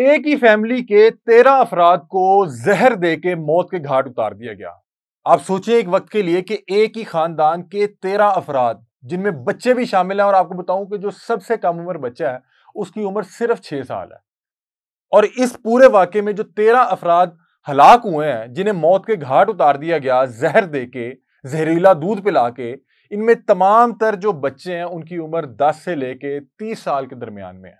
एक ही फैमिली के तेरह अफराद को जहर दे के मौत के घाट उतार दिया गया आप सोचिए एक वक्त के लिए कि एक ही खानदान के तेरह अफराद जिनमें बच्चे भी शामिल हैं और आपको बताऊं कि जो सबसे कम उम्र बच्चा है उसकी उम्र सिर्फ छह साल है और इस पूरे वाक्य में जो तेरह अफराद हलाक हुए हैं जिन्हें मौत के घाट उतार दिया गया जहर दे के जहरीला दूध पिला के इनमें तमाम तर जो बच्चे हैं उनकी उम्र दस से लेके तीस साल के दरमियान में है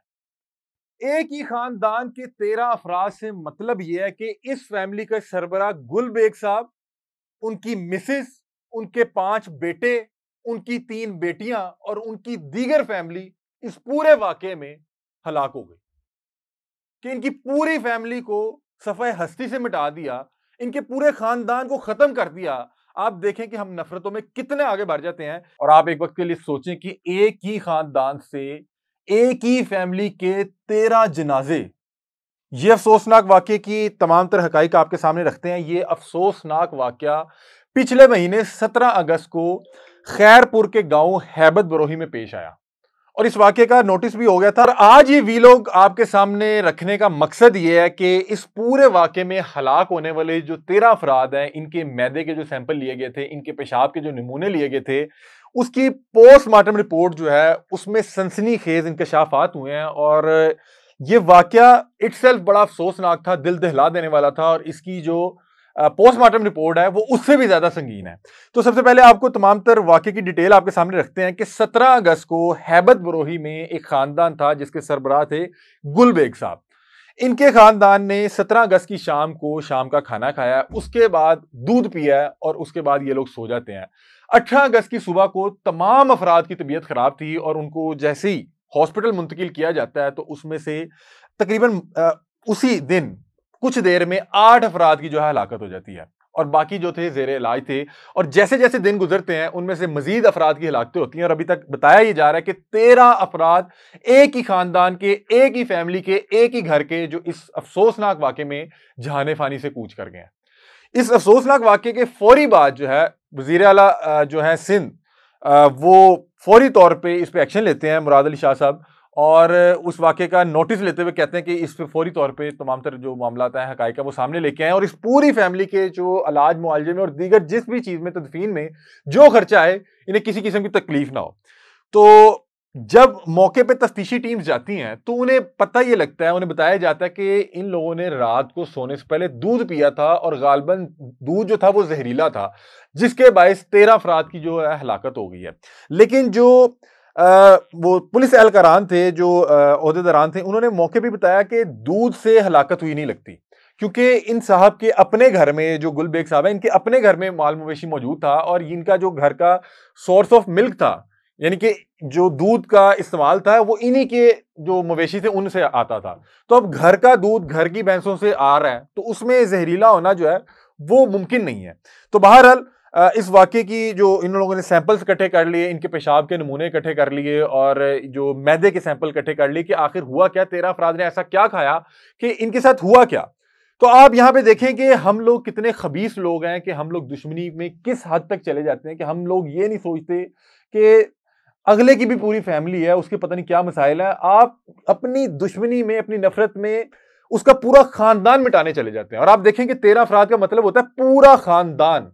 एक ही खानदान के तेरह अफराज से मतलब यह है कि इस फैमिली का सरबरा गुल बेग साहब उनकी मिसेस उनके पांच बेटे उनकी तीन बेटियां और उनकी दीगर फैमिली इस पूरे वाक्य में हलाक हो गई कि इनकी पूरी फैमिली को सफ़े हस्ती से मिटा दिया इनके पूरे खानदान को ख़त्म कर दिया आप देखें कि हम नफरतों में कितने आगे बढ़ जाते हैं और आप एक वक्त के लिए सोचें कि एक ही खानदान से एक ही फैमिली के तेरह जनाजे ये अफसोसनाक वाक्य की तमाम तर हक आपके सामने रखते हैं ये अफसोसनाक वाक्य पिछले महीने 17 अगस्त को खैरपुर के गांव हैबत बरोही में पेश आया और इस वाक्य का नोटिस भी हो गया था और आज ये वी लोग आपके सामने रखने का मकसद ये है कि इस पूरे वाक्य में हलाक होने वाले जो तेरह अफराद हैं इनके मैदे के जो सैंपल लिए गए थे इनके पेशाब के जो नमूने लिए गए थे उसकी पोस्टमार्टम रिपोर्ट जो है उसमें सनसनी खेज इंकशाफात हुए हैं और ये वाक्य इट्सल्फ बड़ा अफसोसनाक था दिल दहला देने वाला था और इसकी जो पोस्टमार्टम रिपोर्ट है वो उससे भी ज़्यादा संगीन है तो सबसे पहले आपको तमाम तर वाक़े की डिटेल आपके सामने रखते हैं कि 17 अगस्त को हैबत बरोही में एक ख़ानदान था जिसके सरबराह थे गुलबेग साहब इनके ख़ानदान ने 17 अगस्त की शाम को शाम का खाना खाया उसके बाद दूध पिया और उसके बाद ये लोग सो जाते हैं अठारह अगस्त की सुबह को तमाम अफराद की तबीयत ख़राब थी और उनको जैसे ही हॉस्पिटल मुंतकिल किया जाता है तो उसमें से तकरीबन उसी दिन कुछ देर में आठ अफराद की जो है हलाकत हो जाती है और बाकी जो थे जेर इलाज थे और जैसे जैसे दिन गुजरते हैं उनमें से मजीद अफराद की हलाकतें होती हैं और अभी तक बताया ही जा रहा है कि तेरह अफराद एक ही खानदान के एक ही फैमिली के एक ही घर के जो इस अफसोसनाक वाक्य में जहाने फानी से कूच कर गए हैं इस अफसोसनाक वाक्य के फौरी बाद जो है वजीर अला जो है सिंध वो फौरी तौर पर इस पर एक्शन लेते हैं मुराद अली शाह साहब और उस वाक्य का नोटिस लेते हुए कहते हैं कि इस पर फौरी तौर पर तमाम तरह जो मामला हैं का वो सामने लेके आए और इस पूरी फैमिली के जो अलाज मुआवजे में और दीगर जिस भी चीज़ में तदफीन में जो खर्चा आए इन्हें किसी किस्म की तकलीफ ना हो तो जब मौके पर तफ्तीशी टीम्स जाती हैं तो उन्हें पता ये लगता है उन्हें बताया जाता है कि इन लोगों ने रात को सोने से पहले दूध पिया था और गालबन दूध जो था वो जहरीला था जिसके बायस तेरह अफराद की जो है हलाकत हो गई है लेकिन जो वो पुलिस एहलकारान थे जो अहदेदारान थे उन्होंने मौके पर बताया कि दूध से हलाकत हुई नहीं लगती क्योंकि इन साहब के अपने घर में जो गुलबेग साहब हैं इनके अपने घर में माल मवेशी मौजूद था और इनका जो घर का सोर्स ऑफ मिल्क था यानी कि जो दूध का इस्तेमाल था वो इन्हीं के जो मवेशी थे उनसे आता था तो अब घर का दूध घर की भैंसों से आ रहा है तो उसमें जहरीला होना जो है वो मुमकिन नहीं है तो बहरहाल इस वाक़े की जो इन लोगों ने सैंपल्स इकट्ठे कर लिए इनके पेशाब के नमूने इकट्ठे कर लिए और जो मैदे के सैंपल इकट्ठे कर लिए कि आखिर हुआ क्या तेरह अफराद ने ऐसा क्या खाया कि इनके साथ हुआ क्या तो आप यहाँ पे देखें कि हम लोग कितने खबीस लोग हैं कि हम लोग दुश्मनी में किस हद तक चले जाते हैं कि हम लोग ये नहीं सोचते कि अगले की भी पूरी फैमिली है उसके पता नहीं क्या मसाइल है आप अपनी दुश्मनी में अपनी नफरत में उसका पूरा खानदान मिटाने चले जाते हैं और आप देखें कि तेरह अफराद का मतलब होता है पूरा खानदान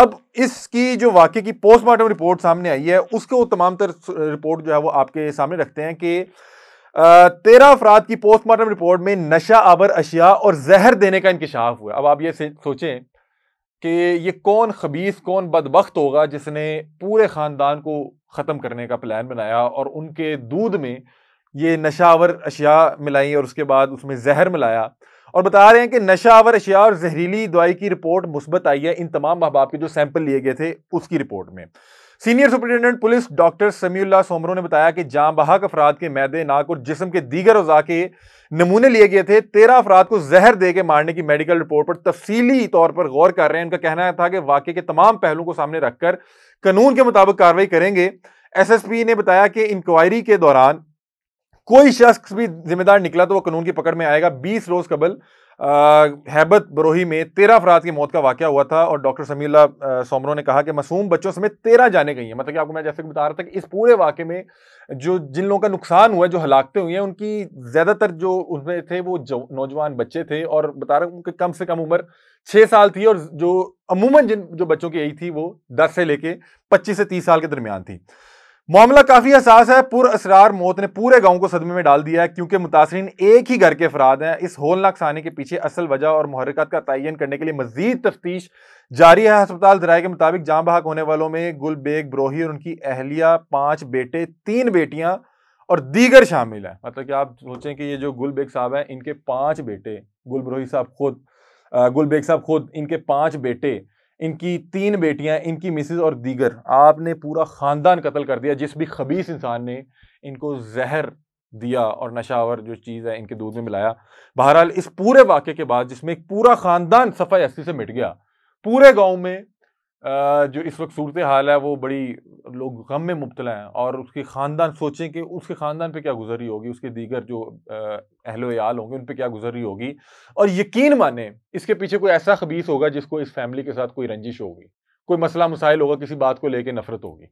अब इसकी जो वाक्य की पोस्टमार्टम रिपोर्ट सामने आई है उसके वो तमाम तर रिपोर्ट जो है वो आपके सामने रखते हैं कि तेरह अफराद की पोस्टमार्टम रिपोर्ट में नशा आवर अशिया और जहर देने का इंकशाफ हुआ अब आप ये सोचें कि ये कौन खबीस कौन बदबخت होगा जिसने पूरे ख़ानदान को ख़त्म करने का प्लान बनाया और उनके दूध में ये नशावर अशिया मिलाई और उसके बाद उसमें जहर मिलाया और बता रहे हैं कि नशावर अशिया और जहरीली दवाई की रिपोर्ट मुस्बत आई है इन तमाम बाप के जो सैंपल लिए गए थे उसकी रिपोर्ट में senior superintendent police doctor Samiullah Soomro ने बताया कि जाँ बहाक अफराद के मैदे नाक और जिसम के दीगर अजा के नमूने लिए गए थे तेरह अफराद को जहर दे के मारने की मेडिकल रिपोर्ट पर तफसीली तौर पर गौर कर रहे हैं उनका कहना था कि वाकई के तमाम पहलुओं को सामने रखकर कानून के मुताबिक कार्रवाई करेंगे एस एस पी ने बताया कि इंक्वायरी के दौरान कोई शख्स भी जिम्मेदार निकला तो वो कानून की पकड़ में आएगा बीस रोज कबल हैबत बरोही में तेरह अफराद की मौत का वाक्य हुआ था और डॉक्टर समीला सोमरों ने कहा कि मासूम बच्चों समेत तेरह जाने गई हैं मतलब कि आपको मैं जैसे बता रहा था कि इस पूरे वाक़े में जो जिन लोगों का नुकसान हुआ है जो हलाकते हुए हैं उनकी ज़्यादातर जो उसमें थे वो नौजवान बच्चे थे और बता रहा हूँ कि कम से कम उम्र छः साल थी और जो अमूमन जिन जो बच्चों की यही थी वो दस से लेके पच्चीस से तीस साल के दरमियान थी मामला काफी हसास है पुर असरार मौत ने पूरे गांव को सदमे में डाल दिया है क्योंकि मुतासरीन एक ही घर के अफराद हैं इस होलनाक सानी के पीछे असल वजह और महरकत का तयन करने के लिए मजीद तफ्तीश जारी है अस्पताल जराये के मुताबिक जाँ बहाक होने वालों में गुल बेग ब्रोही और उनकी अहलिया पांच बेटे तीन बेटियां और दीगर शामिल है मतलब कि आप सोचें कि ये जो गुल बेग साहब हैं इनके पांच बेटे गुल ब्रोही साहब खुद गुल बेग साहब खुद इनके पांच बेटे इनकी तीन बेटियां इनकी मिसेज और दीगर आपने पूरा ख़ानदान कत्ल कर दिया जिस भी खबीस इंसान ने इनको जहर दिया और नशावर जो चीज़ है इनके दूध में मिलाया बहरहाल इस पूरे वाक़े के बाद जिसमें एक पूरा ख़ानदान सफ़ाई अस्सी से मिट गया पूरे गांव में जो इस वक्त सूरत हाल है वो बड़ी लोग गम में मुबतला हैं और उसके ख़ानदान सोचें कि उसके ख़ानदान पे क्या गुजरी होगी उसके दीगर जो अहलो याल होंगे उन पे क्या गुजरी होगी और यकीन माने इसके पीछे कोई ऐसा खबीस होगा जिसको इस फैमिली के साथ कोई रंजिश होगी कोई मसला मसाइल होगा किसी बात को लेकर नफरत होगी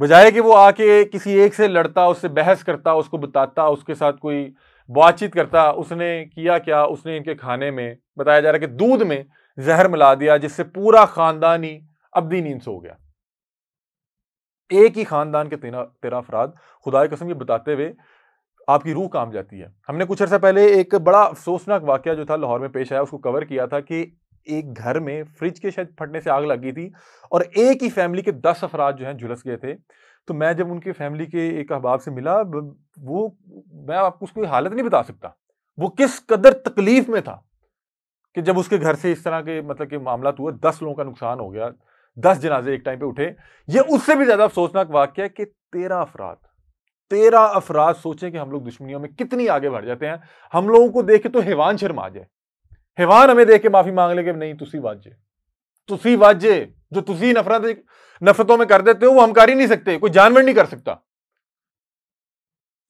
बजाय कि वो आके किसी एक से लड़ता उससे बहस करता उसको बताता उसके साथ कोई बातचीत करता उसने किया क्या उसने इनके खाने में बताया जा रहा है कि दूध में जहर मिला दिया जिससे पूरा ख़ानदानी अब दी नींद सो गया एक ही खानदान के तेरह तेरह अफराद खुदा कसम ये बताते हुए आपकी रूह काम जाती है हमने कुछ अर्सा पहले एक बड़ा अफसोसनाक वाक्य जो था लाहौर में पेश आया उसको कवर किया था कि एक घर में फ्रिज के शायद फटने से आग लगी थी और एक ही फैमिली के दस अफराद जो हैं झुलस गए थे तो मैं जब उनके फैमिली के एक अहबाब से मिला वो मैं आपको उसकी हालत नहीं बता सकता वो किस कदर तकलीफ में था कि जब उसके घर से इस तरह के मतलब के मामला हुआ दस लोगों का नुकसान हो गया दस जनाजे एक टाइम पे उठे ये उससे भी ज्यादा अफसोसनाक वाक्य है कि तेरह अफराद तेरह अफराद सोचें कि हम लोग दुश्मनियों में कितनी आगे बढ़ जाते हैं हम लोगों को देख के तो हैवान शर्मा जाए हैवान हमें देख के माफी मांग ले कि नहीं तुसी वाजे तुसी वाजे जो तुसी नफरत नफरतों में कर देते हो वो हम कर ही नहीं सकते कोई जानवर नहीं कर सकता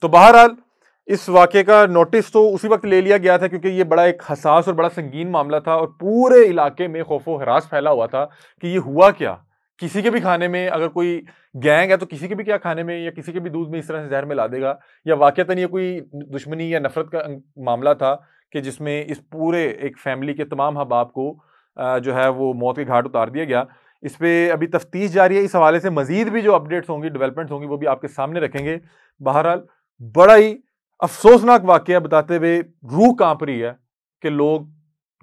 तो बहरहाल इस वाक़े का नोटिस तो उसी वक्त ले लिया गया था क्योंकि ये बड़ा एक हसास और बड़ा संगीन मामला था और पूरे इलाके में खौफ व हरास फैला हुआ था कि ये हुआ क्या किसी के भी खाने में अगर कोई गैंग है तो किसी के भी क्या खाने में या किसी के भी दूध में इस तरह से जहर में ला देगा या वाक़ता ये कोई दुश्मनी या नफ़रत का मामला था कि जिसमें इस पूरे एक फैमिली के तमाम हबाब को जो है वो मौत के घाट उतार दिया गया इस पर अभी तफ्तीश जारी है इस हवाले से मज़ीद भी जो अपडेट्स होंगी डेवलपमेंट्स होंगी वो भी आपके सामने रखेंगे बहरहाल बड़ा ही अफसोसनाक वाक्य बताते हुए रूह कांप रही है कि लोग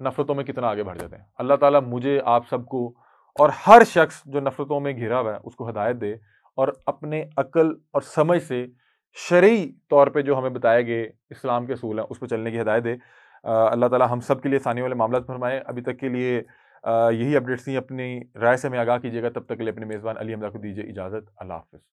नफरतों में कितना आगे बढ़ जाते हैं अल्लाह ताला मुझे आप सबको और हर शख्स जो नफरतों में घिरा हुआ है उसको हदायत दे और अपने अकल और समझ से शरी तौर पे जो हमें बताए गए इस्लाम के असूल हैं उस पर चलने की हदायत दे अल्लाह ताला हम सब के लिए आसानी वाले मामला फरमाएँ अभी तक के लिए यही अपडेट्स थी अपनी राय से हमें आगाह कीजिएगा तब तक के लिए अपने मेज़बान अली हमदा को दीजिए इजाज़त अल्लाह हाफ़